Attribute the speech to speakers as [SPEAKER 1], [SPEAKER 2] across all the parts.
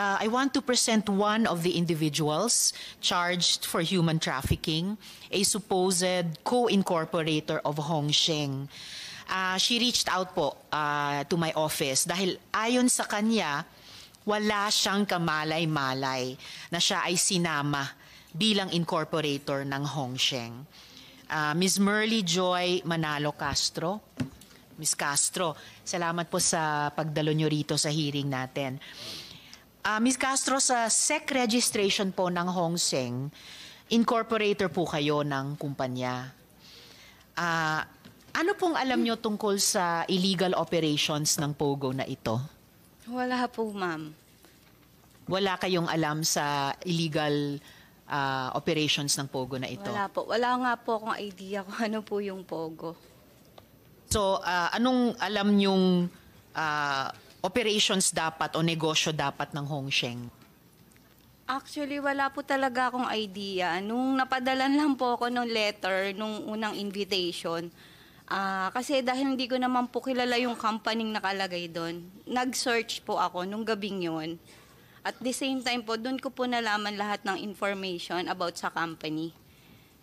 [SPEAKER 1] uh, I want to present one of the individuals charged for human trafficking, a supposed co-incorporator of Hong Sheng. Uh, she reached out po uh, to my office dahil ayon sa kanya, wala siyang kamalay-malay na siya ay sinama bilang incorporator ng Hong Sheng. Uh, Ms. Merly Joy Manalo Castro, Ms. Castro, salamat po sa pagdalo nyo rito sa hearing natin. Uh, ah, Ms. Castro, sa SEC registration po ng Hong Seng, incorporator po kayo ng kumpanya. Uh, ano pong alam nyo tungkol sa illegal operations ng POGO na ito?
[SPEAKER 2] Wala po, ma'am.
[SPEAKER 1] Wala kayong alam sa illegal uh, operations ng POGO na ito? Wala
[SPEAKER 2] po. Wala nga po akong idea kung ano po yung POGO.
[SPEAKER 1] So, uh, anong alam nyong uh, operations dapat o negosyo dapat ng Hong Sheng?
[SPEAKER 2] Actually, wala po talaga akong idea. Nung napadalan lang po ako ng letter, nung unang invitation, uh, kasi dahil hindi ko naman po kilala yung company nakalagay doon, nag-search po ako nung gabing yon. At the same time po, doon ko po nalaman lahat ng information about sa company.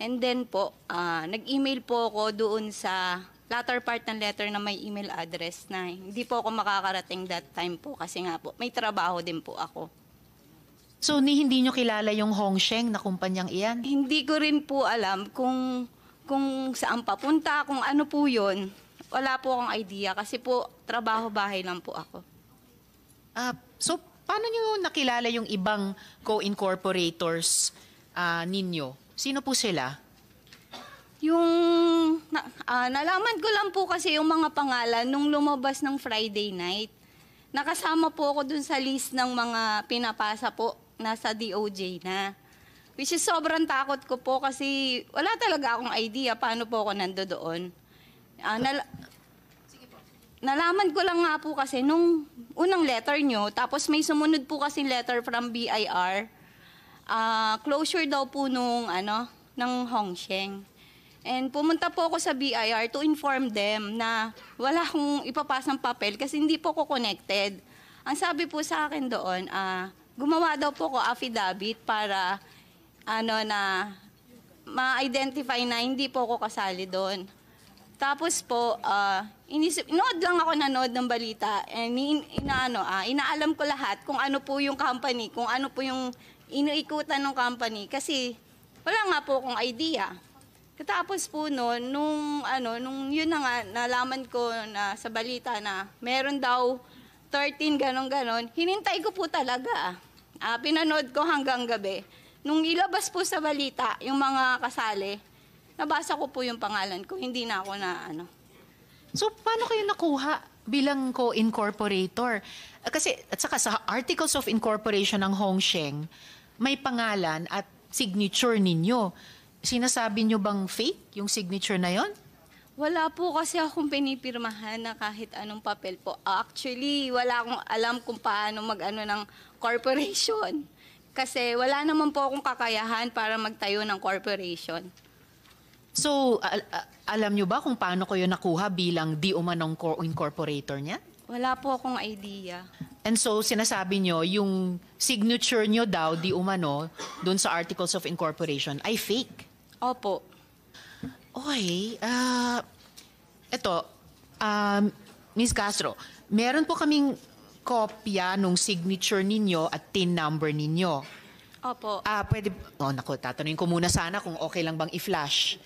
[SPEAKER 2] And then po, uh, nag-email po ako doon sa latter part ng letter na may email address na hindi po ako makakarating that time po kasi nga po may trabaho din po ako. So ni hindi nyo kilala yung Hong Sheng na kumpanyang iyan? Hindi ko rin po alam kung kung saan papunta, kung ano po yon. Wala po akong idea kasi po trabaho-bahay lang po ako. Ah, so paano niyo
[SPEAKER 1] nakilala yung ibang co-incorporators ah, ninyo? Sino po sila?
[SPEAKER 2] Yung na, ah, nalaman ko lang po kasi yung mga pangalan nung lumabas ng Friday night. Nakasama po ako dun sa list ng mga pinapasa po nasa DOJ na. Which is sobrang takot ko po kasi wala talaga akong idea paano po ako nando doon. Ah, nal- nalaman ko lang nga po kasi nung unang letter nyo, tapos may sumunod po kasi letter from BIR, ah, closure daw po nung ano, ng Hong Sheng. And pumunta po ako sa BIR to inform them na wala akong ipapasang papel kasi hindi po ko connected. Ang sabi po sa akin doon, uh, gumawa daw po ko affidavit para ano na ma-identify na hindi po ako kasali doon. Tapos po, uh, inisip, inood lang ako nanood ng balita and in, inaano, uh, ah, inaalam ko lahat kung ano po yung company, kung ano po yung inuikutan ng company kasi wala nga po akong idea. Katapos po noon, nung, ano, nung yun na nga, nalaman ko na sa balita na meron daw 13, ganon ganon, hinintay ko po talaga. Ah, pinanood ko hanggang gabi. Nung ilabas po sa balita, yung mga kasali, nabasa ko po yung pangalan ko, hindi na ako na ano. So, paano
[SPEAKER 1] kayo nakuha? bilang co-incorporator. Ah, kasi at saka sa Articles of Incorporation ng Hongsheng, may pangalan at signature ninyo. Sinasabi nyo bang fake yung signature na yon?
[SPEAKER 2] Wala po kasi akong pinipirmahan na kahit anong papel po. Ah, actually, wala akong alam kung paano mag-ano ng corporation. Kasi wala naman po akong kakayahan para magtayo ng corporation.
[SPEAKER 1] So, al- alam nyo ba kung paano kayo nakuha bilang di umanong co- incorporator niya?
[SPEAKER 2] Wala po akong idea.
[SPEAKER 1] And so, sinasabi nyo, yung signature nyo daw, di umano, dun sa Articles of Incorporation, ay fake. Opo. Okay. Uh, ah, ito, um, Ms. Castro, meron po kaming kopya nung signature ninyo at TIN number ninyo. Opo. Ah, pwede... Oh, naku, tatanungin ko muna sana kung okay lang bang i-flash.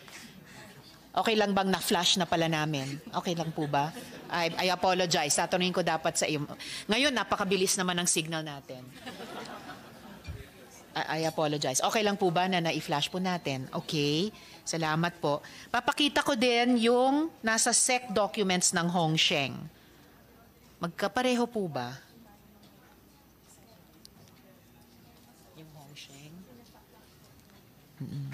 [SPEAKER 1] Okay lang bang na-flash na pala namin? Okay lang po ba? I, I apologize. Tatanungin ko dapat sa iyo. Ngayon, napakabilis naman ang signal natin. I, I apologize. Okay lang po ba na na-flash po natin? Okay. Salamat po. Papakita ko din yung nasa SEC documents ng Hong Sheng. Magkapareho po ba? Yung Hong Sheng? Mm-mm.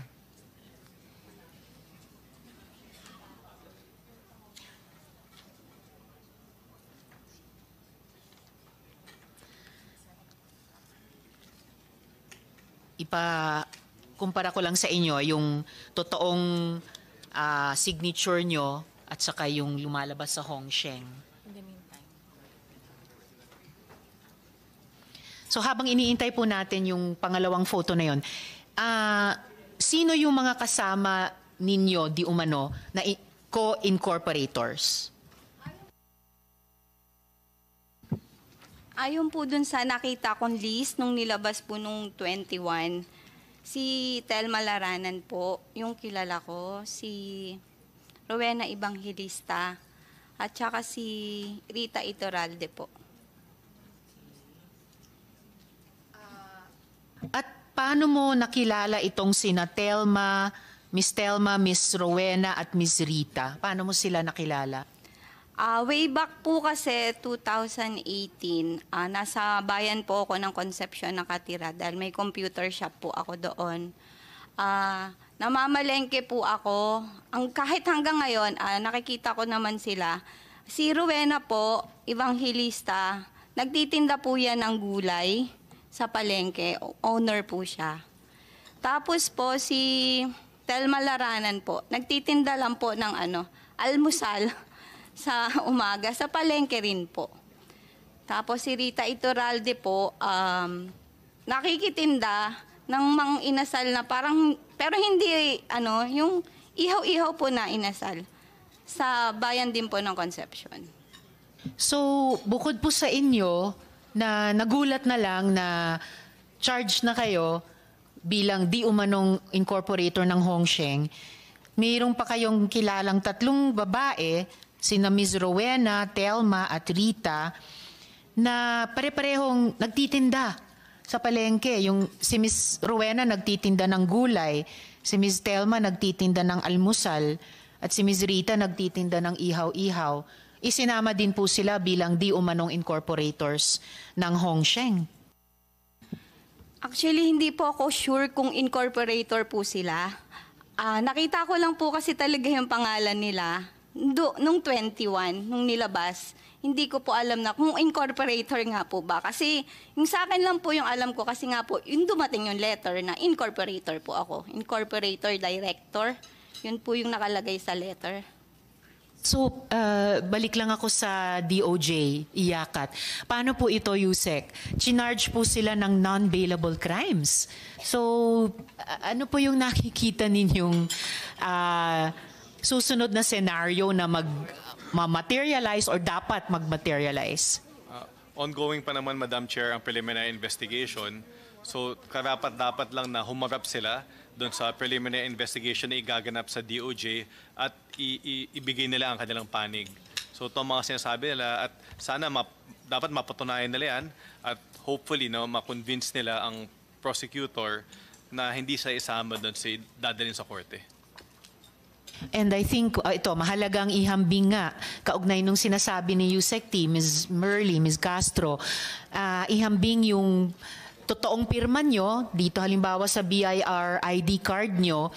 [SPEAKER 1] ipa kumpara ko lang sa inyo yung totoong uh, signature nyo at saka yung lumalabas sa Hong Hongsheng. So habang iniintay po natin yung pangalawang photo na yon, uh, ah, sino yung mga kasama ninyo di umano na co-incorporators?
[SPEAKER 2] Ayon po dun sa nakita kong list nung nilabas po nung 21, si Telma Laranan po, yung kilala ko, si Rowena Ibanghilista, at saka si Rita Itoralde po.
[SPEAKER 1] Ah, at paano mo nakilala itong sina Telma, Miss Telma, Miss Rowena at Miss Rita? Paano mo sila nakilala?
[SPEAKER 2] Uh, way back po kasi 2018, uh, ah, nasa bayan po ako ng Concepcion nakatira dahil may computer shop po ako doon. Uh, namamalengke po ako. Ang kahit hanggang ngayon, uh, nakikita ko naman sila. Si Rowena po, evangelista, nagtitinda po yan ng gulay sa palengke. Owner po siya. Tapos po si Telma Laranan po, nagtitinda lang po ng ano, almusal. sa umaga, sa palengke rin po. Tapos si Rita Ituralde po, um, nakikitinda ng mang inasal na parang, pero hindi, ano, yung ihaw-ihaw po na inasal sa bayan din po ng Concepcion.
[SPEAKER 1] So, bukod po sa inyo, na nagulat na lang na charge na kayo bilang di umanong incorporator ng Hongsheng, mayroon pa kayong kilalang tatlong babae sina Ms. Rowena, Telma at Rita na pare-parehong nagtitinda sa palengke. Yung si Ms. Rowena nagtitinda ng gulay, si Ms. Telma nagtitinda ng almusal, at si Ms. Rita nagtitinda ng ihaw-ihaw. Isinama din po sila bilang di umanong incorporators ng Hong Sheng.
[SPEAKER 2] Actually, hindi po ako sure kung incorporator po sila. Ah, nakita ko lang po kasi talaga yung pangalan nila do, nung 21, nung nilabas, hindi ko po alam na kung incorporator nga po ba. Kasi yung sa akin lang po yung alam ko kasi nga po yung dumating yung letter na incorporator po ako. Incorporator, director. Yun po yung nakalagay sa letter.
[SPEAKER 1] So, uh, balik lang ako sa DOJ, iyakat. Paano po ito, Yusek? Chinarge po sila ng non-bailable crimes. So, uh, ano po yung nakikita ninyong uh, susunod na scenario na mag materialize or dapat mag-materialize?
[SPEAKER 3] Uh, ongoing pa naman, Madam Chair, ang preliminary investigation. So karapat-dapat lang na humarap sila doon sa preliminary investigation na igaganap sa DOJ at ibigay nila ang kanilang panig. So ito ang mga sinasabi nila at sana map dapat mapatunayan nila yan at hopefully no, makonvince nila ang prosecutor na hindi sa isama doon si dadalhin sa korte.
[SPEAKER 1] And I think, uh, ito, mahalagang ihambing nga, kaugnay nung sinasabi ni USEC team, Ms. Merly, Ms. Castro, uh, ihambing yung totoong pirma nyo, dito halimbawa sa BIR ID card nyo,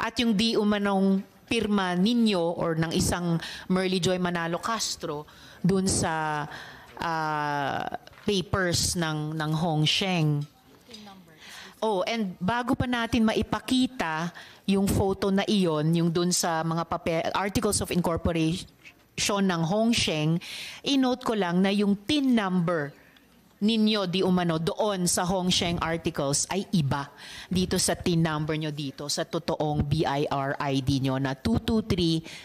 [SPEAKER 1] at yung di umanong pirma ninyo or ng isang Merly Joy Manalo Castro dun sa uh, papers ng, ng Hong Sheng. Oh, and bago pa natin maipakita yung photo na iyon, yung dun sa mga papel, articles of incorporation ng Hongsheng, inote ko lang na yung tin number ninyo di umano doon sa Hongsheng articles ay iba dito sa TIN number nyo dito sa totoong BIR ID nyo na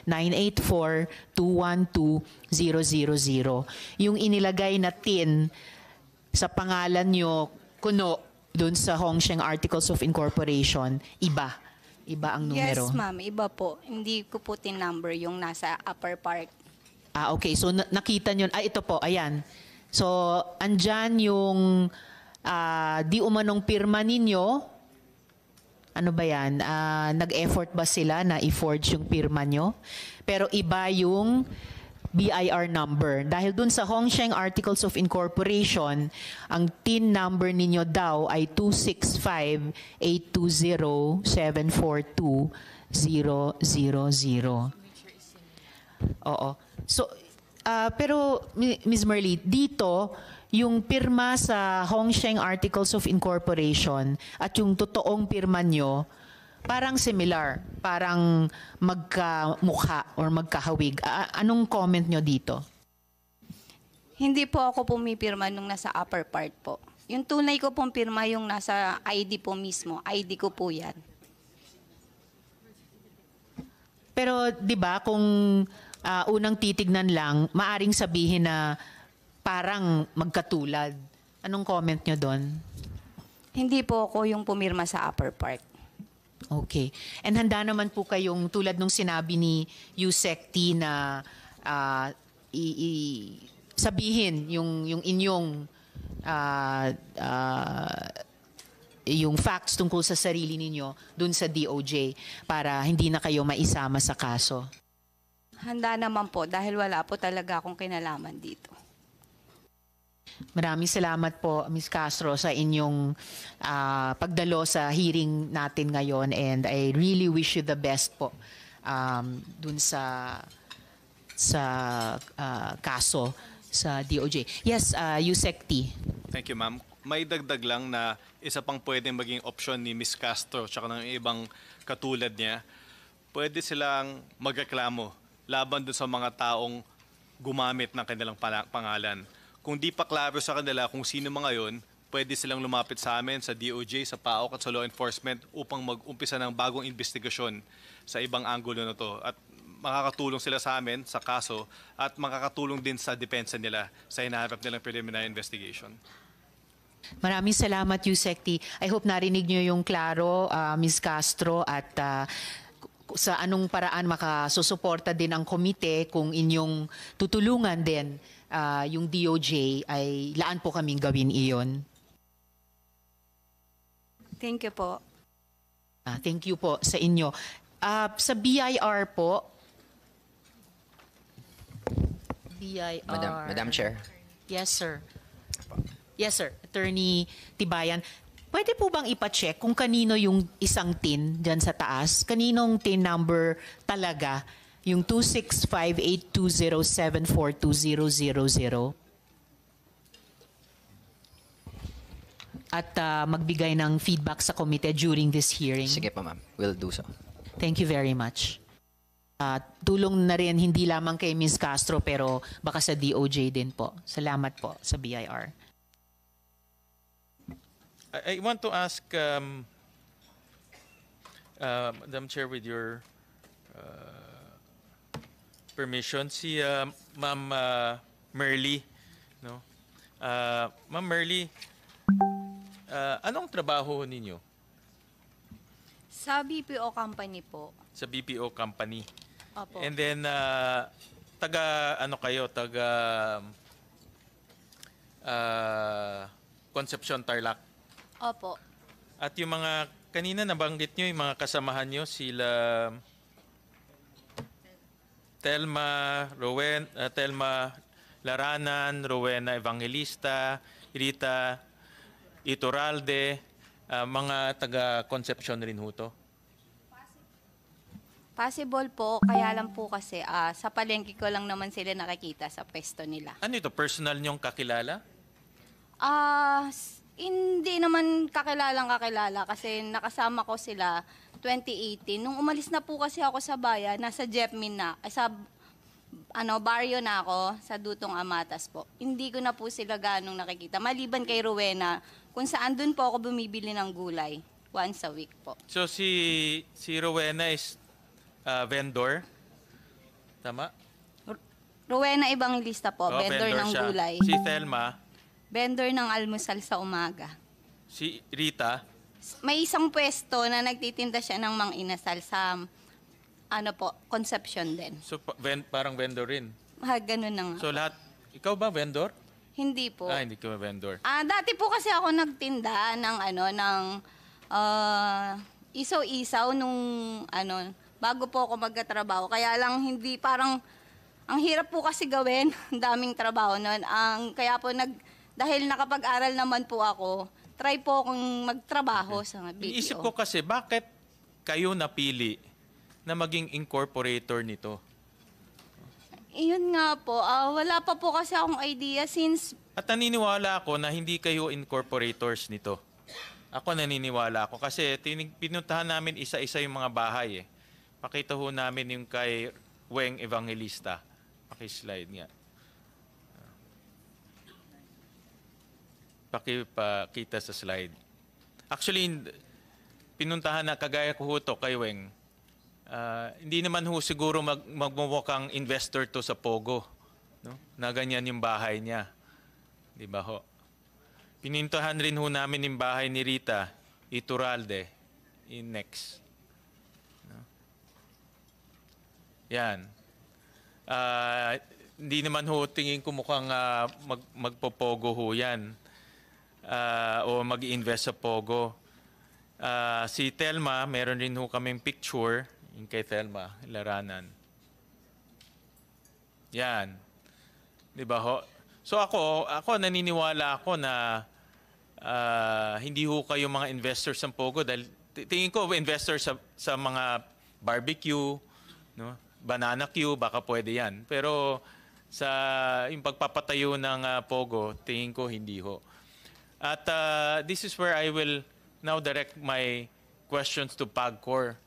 [SPEAKER 1] 223-984-212-000. Yung inilagay na TIN sa pangalan nyo, kuno, doon sa Hong Sheng Articles of Incorporation, iba? Iba ang numero? Yes, ma'am.
[SPEAKER 2] Iba po. Hindi ko po number yung nasa upper part.
[SPEAKER 1] Ah, okay. So, na- nakita nyo. Ah, ito po. Ayan. So, andyan yung uh, di umanong pirma ninyo. Ano ba yan? Uh, nag-effort ba sila na i-forge yung pirma nyo? Pero iba yung BIR number. Dahil dun sa Hong Sheng Articles of Incorporation, ang TIN number ninyo daw ay 265-820-742-000. Oo. So, uh, pero Ms. Merly, dito, yung pirma sa Hong Sheng Articles of Incorporation at yung totoong pirma nyo, parang similar, parang magkamukha or magkahawig. A- anong comment nyo dito?
[SPEAKER 2] Hindi po ako pumipirma nung nasa upper part po. Yung tunay ko pong pirma yung nasa ID po mismo. ID ko po yan.
[SPEAKER 1] Pero 'di ba kung uh, unang titignan lang, maaring sabihin na parang magkatulad. Anong comment nyo doon? Hindi po ako yung pumirma sa upper part. Okay. And handa naman po kayong tulad nung sinabi ni USECT na uh, i, i sabihin yung yung inyong uh, uh, yung facts tungkol sa sarili ninyo dun sa DOJ para hindi na kayo maisama sa kaso.
[SPEAKER 2] Handa naman po dahil wala po talaga akong kinalaman dito.
[SPEAKER 1] Maraming salamat po, Ms. Castro, sa inyong uh, pagdalo sa hearing natin ngayon. And I really wish you the best po um, dun sa sa uh, kaso sa DOJ. Yes, uh, ah, USECT.
[SPEAKER 3] Thank you, ma'am. May dagdag lang na isa pang pwedeng maging option ni Ms. Castro at ng ibang katulad niya, pwede silang magreklamo laban dun sa mga taong gumamit ng kanilang pangalan kung di pa klaro sa kanila kung sino mga yon, pwede silang lumapit sa amin, sa DOJ, sa PAOK at sa law enforcement upang mag-umpisa ng bagong investigasyon sa ibang angulo na to. At makakatulong sila sa amin sa kaso at makakatulong din sa depensa nila sa hinaharap nilang preliminary investigation.
[SPEAKER 1] Maraming salamat, Yusecti. I hope narinig niyo yung klaro, uh, ah, Ms. Castro, at uh, sa anong paraan makasusuporta din ang komite kung inyong tutulungan din uh, yung DOJ ay laan po kaming gawin iyon.
[SPEAKER 2] Thank you po.
[SPEAKER 1] Ah, thank you po sa inyo. Uh, sa BIR po, BIR. Madam, Madam Chair. Yes, sir. Yes, sir. Attorney Tibayan. Pwede po bang ipacheck kung kanino yung isang tin dyan sa taas? Kaninong tin number talaga yung 26582074200. At uh, magbigay ng feedback sa komite during this hearing. Sige pa ma'am, we'll do so. Thank you very much. Uh, tulong na rin hindi lamang kay Ms. Castro pero baka sa DOJ din po. Salamat po sa BIR.
[SPEAKER 4] I want to ask um, uh, Madam Chair with your uh, permission, si uh, Ma'am uh, Merly. No? Uh, Ma'am Merly, uh, anong trabaho ninyo?
[SPEAKER 2] Sa BPO company po.
[SPEAKER 4] Sa BPO company. Opo. And then, uh, taga, ano kayo, taga um, uh, Concepcion Tarlac? Opo. At yung mga, kanina nabanggit niyo yung mga kasamahan niyo sila Telma, Rowen, uh, Telma Laranan, Rowena Evangelista, Rita Ituralde, uh, mga taga Concepcion rin ho to?
[SPEAKER 2] Possible po, kaya lang po kasi ah, sa palengke ko lang naman sila nakikita sa pwesto nila.
[SPEAKER 4] Ano ito, personal niyong kakilala?
[SPEAKER 2] Ah, hindi naman kakilalang kakilala kasi nakasama ko sila 2018. Nung umalis na po kasi ako sa bayan, nasa Jepmin na, sa ano, baryo na ako, sa Dutong Amatas po. Hindi ko na po sila ganong nakikita. Maliban kay Rowena, kung saan doon po ako bumibili ng gulay. Once a week po.
[SPEAKER 4] So si si Rowena is uh, vendor? Tama?
[SPEAKER 2] Rowena ibang lista po, Oh, vendor, vendor ng siya. gulay. Si Thelma, Vendor ng almusal sa umaga.
[SPEAKER 4] si Rita,
[SPEAKER 2] may isang pwesto na nagtitinda siya ng mga inasal sa ano po, conception din.
[SPEAKER 4] So pa- ven- parang vendor rin.
[SPEAKER 2] Ha, ah, ganun na nga. So
[SPEAKER 4] lahat, ikaw ba vendor?
[SPEAKER 2] Hindi po. Ah,
[SPEAKER 4] hindi ka vendor.
[SPEAKER 2] Ah, dati po kasi ako nagtinda ng ano ng ah, isaw-isaw nung ano bago po ako magkatrabaho. Kaya lang hindi parang ang hirap po kasi gawin, daming trabaho noon. Ang kaya po nag dahil nakapag-aral naman po ako, try po akong magtrabaho sa mga BPO. Iisip ko
[SPEAKER 4] kasi, bakit kayo napili na maging incorporator nito?
[SPEAKER 2] Iyon eh, nga po, ah, wala pa po kasi akong idea since
[SPEAKER 4] At naniniwala ako na hindi kayo incorporators nito. Ako naniniwala ako kasi tinig, pinuntahan namin isa-isa yung mga bahay eh. Pakita ho namin yung kay Weng Evangelista. Pakislide nga. pakipakita sa slide. Actually, pinuntahan na kagaya ko huto kay Weng. Uh, hindi naman ho siguro mag, magmumukhang investor to sa Pogo. No? Na ganyan yung bahay niya. Di ba ho? Pinintahan rin ho namin yung bahay ni Rita Ituralde in next. No? Yan. Uh, hindi naman ho tingin ko mukhang uh, mag, magpopogo ho yan uh, o mag invest sa Pogo. Uh, si Telma, meron rin ho kaming picture yung kay Telma, laranan. Yan. Di ba ho? So ako, ako naniniwala ako na uh, hindi ho kayo mga investors ng Pogo dahil tingin ko investors sa, sa mga barbecue, no? banana queue, baka pwede yan. Pero sa yung pagpapatayo ng uh, Pogo, tingin ko hindi ho. At uh, this is where I will now direct my questions to PAGCOR.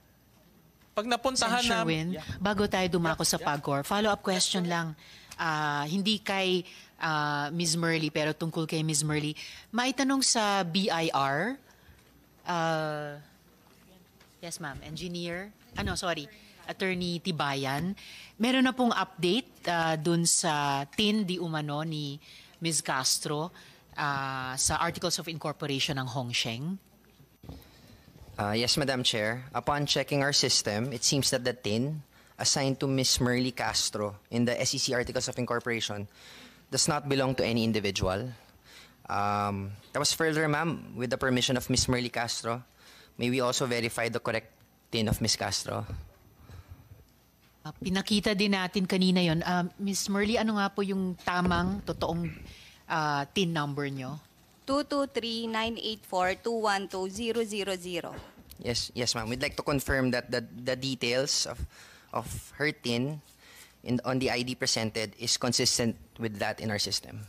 [SPEAKER 4] Pag napuntahan Sen. Sherwin, na... Yeah.
[SPEAKER 1] bago tayo dumako yeah, sa PAGCOR, follow-up question lang. Uh, hindi kay uh, ah, Ms. Merly, pero tungkol kay Ms. Merly. Maitanong sa BIR, uh, ah, yes ma'am, engineer, ano, sorry, Attorney Tibayan, meron na pong update uh, dun sa tin di umano ni Ms. Castro uh, sa Articles of Incorporation ng Hongsheng? Uh, ah, yes, Madam Chair. Upon checking our system, it seems that the TIN assigned to Ms. Merly Castro in the SEC Articles of Incorporation does not belong to any individual. Um, that was further, ma'am, with the permission of Ms. Merly Castro, may we also verify the correct TIN of Ms. Castro? Uh, pinakita din natin kanina yon. Uh, Ms. Merly, ano nga po yung tamang, totoong uh, TIN number nyo?
[SPEAKER 2] 223-984-212-000.
[SPEAKER 1] Yes, yes, ma'am. We'd like to confirm that the, the details of, of her tin in, on the ID presented is consistent with that in our system.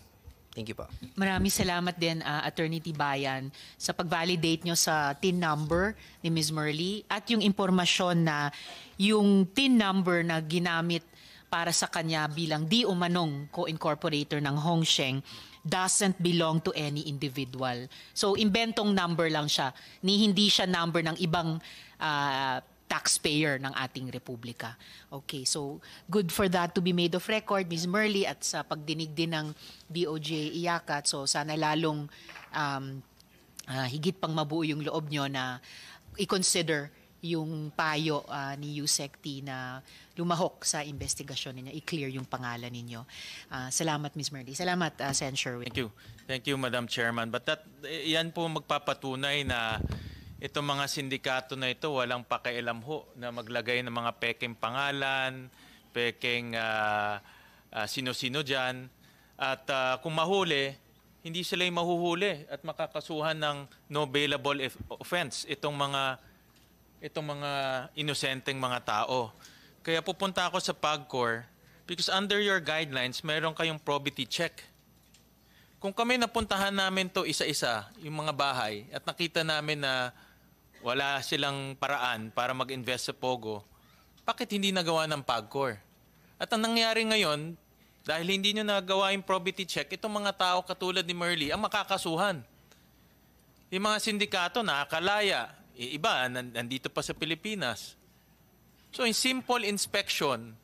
[SPEAKER 1] Thank you po. Maraming salamat din, ah, Attorney Tibayan, sa pag-validate nyo sa TIN number ni Ms. Merly at yung impormasyon na yung TIN number na ginamit para sa kanya bilang di umanong co-incorporator ng Hongsheng doesn't belong to any individual. So, inventong number lang siya. Ni hindi siya number ng ibang uh, taxpayer ng ating republika. Okay, so good for that to be made of record, Ms. Merly, at sa pagdinig din ng DOJ Iyakat. So, sana lalong um, uh, higit pang mabuo yung loob nyo na i-consider yung payo uh, ni USECT na lumahok sa investigasyon niya, i-clear yung pangalan ninyo. Uh, salamat, Ms. Merdy. Salamat, uh, Sen. Sherwin.
[SPEAKER 4] Thank you. Thank you, Madam Chairman. But that, eh, yan po magpapatunay na itong mga sindikato na ito walang pakialam ho na maglagay ng mga peking pangalan, peking uh, uh, sino-sino dyan. At uh, kung mahuli, hindi sila yung mahuhuli at makakasuhan ng no bailable offense itong mga itong mga inosenteng mga tao. Kaya pupunta ako sa PAGCOR because under your guidelines, meron kayong probity check. Kung kami napuntahan namin to isa-isa, yung mga bahay, at nakita namin na wala silang paraan para mag-invest sa Pogo, bakit hindi nagawa ng PAGCOR? At ang nangyari ngayon, dahil hindi nyo nagawa yung probity check, itong mga tao katulad ni Merly ang makakasuhan. Yung mga sindikato nakakalaya, Iba, nandito pa sa Pilipinas. So, in simple inspection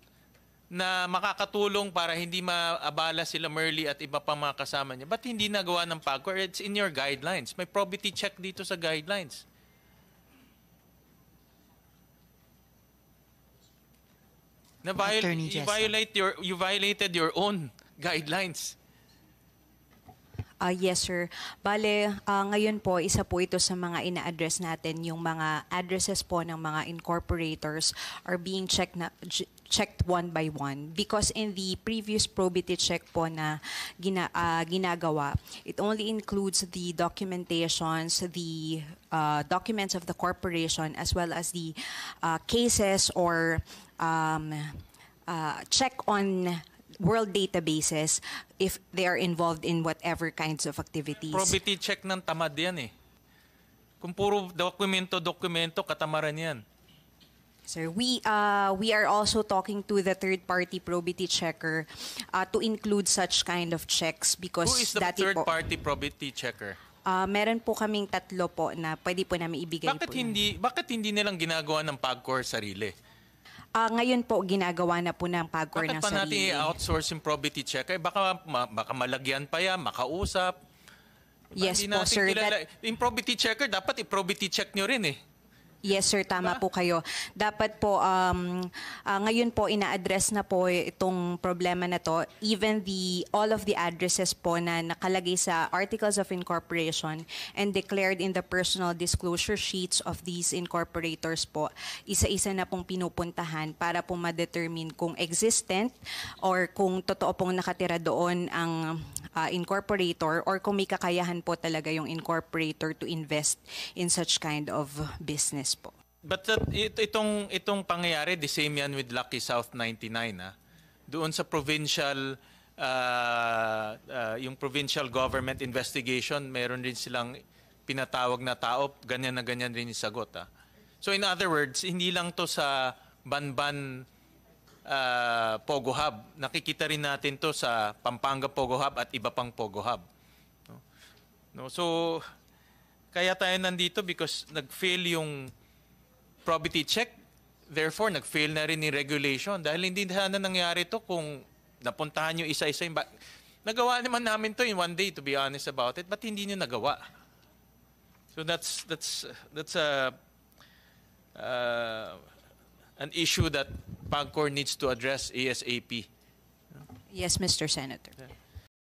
[SPEAKER 4] na makakatulong para hindi maabala sila Merly at iba pang mga kasama niya. Ba't hindi nagawa ng PAGCOR? It's in your guidelines. May probity check dito sa guidelines. Na viol- you violate your you violated your own guidelines.
[SPEAKER 5] Uh, yes, sir. Bale, uh, ngayon po, isa po ito sa mga ina-address natin, yung mga addresses po ng mga incorporators are being checked na, checked one by one because in the previous probity check po na gina, uh, ginagawa, it only includes the documentations, the uh, documents of the corporation as well as the uh, cases or um, uh, check on world databases if they are involved in whatever kinds of activities. Probity
[SPEAKER 4] check ng tamad yan eh. Kung puro dokumento-dokumento, katamaran yan.
[SPEAKER 5] Sir, we uh, we are also talking to the third-party probity checker uh, to include such kind of checks because Who is the third-party
[SPEAKER 4] probity checker?
[SPEAKER 5] Uh, meron po kaming tatlo po na pwede po namin ibigay bakit po. Hindi,
[SPEAKER 4] namin. bakit hindi nilang ginagawa ng PAGCOR sarili?
[SPEAKER 5] Uh, ngayon po, ginagawa na po ng pagkor ng sarili. Bakit pa natin
[SPEAKER 4] i-outsource yung probity check? Eh, baka, ma, baka malagyan pa yan, makausap. Yes po, sir. Kilala. That... Yung probity checker, dapat i-probity check nyo rin eh.
[SPEAKER 5] Yes sir, tama po kayo. Dapat po, um, ah, ngayon po ina-address na po itong problema na to. Even the, all of the addresses po na nakalagay sa Articles of Incorporation and declared in the personal disclosure sheets of these incorporators po, isa-isa na pong pinupuntahan para po ma-determine kung existent or kung totoo pong nakatira doon ang ah, incorporator or kung may kakayahan po talaga yung incorporator to invest in such kind of business Yes po.
[SPEAKER 4] But that, uh, it, itong, itong pangyayari, the same yan with Lucky South 99. Ah. Doon sa provincial, uh, uh, yung provincial government investigation, meron din silang pinatawag na tao, ganyan na ganyan rin yung sagot. Ah. So in other words, hindi lang to sa Banban uh, Pogo Hub. Nakikita rin natin to sa Pampanga Pogo Hub at iba pang Pogo Hub. No? No? So, kaya tayo nandito because nag-fail yung probity check. Therefore, nag-fail na rin ni regulation. Dahil hindi sana nangyari to kung napuntahan nyo isa-isa yung... Nagawa naman namin to in one day, to be honest about it. but hindi nyo nagawa? So that's, that's, that's a, uh, an issue that PAGCOR needs to address ASAP.
[SPEAKER 5] Yes, Mr. Senator. Yeah.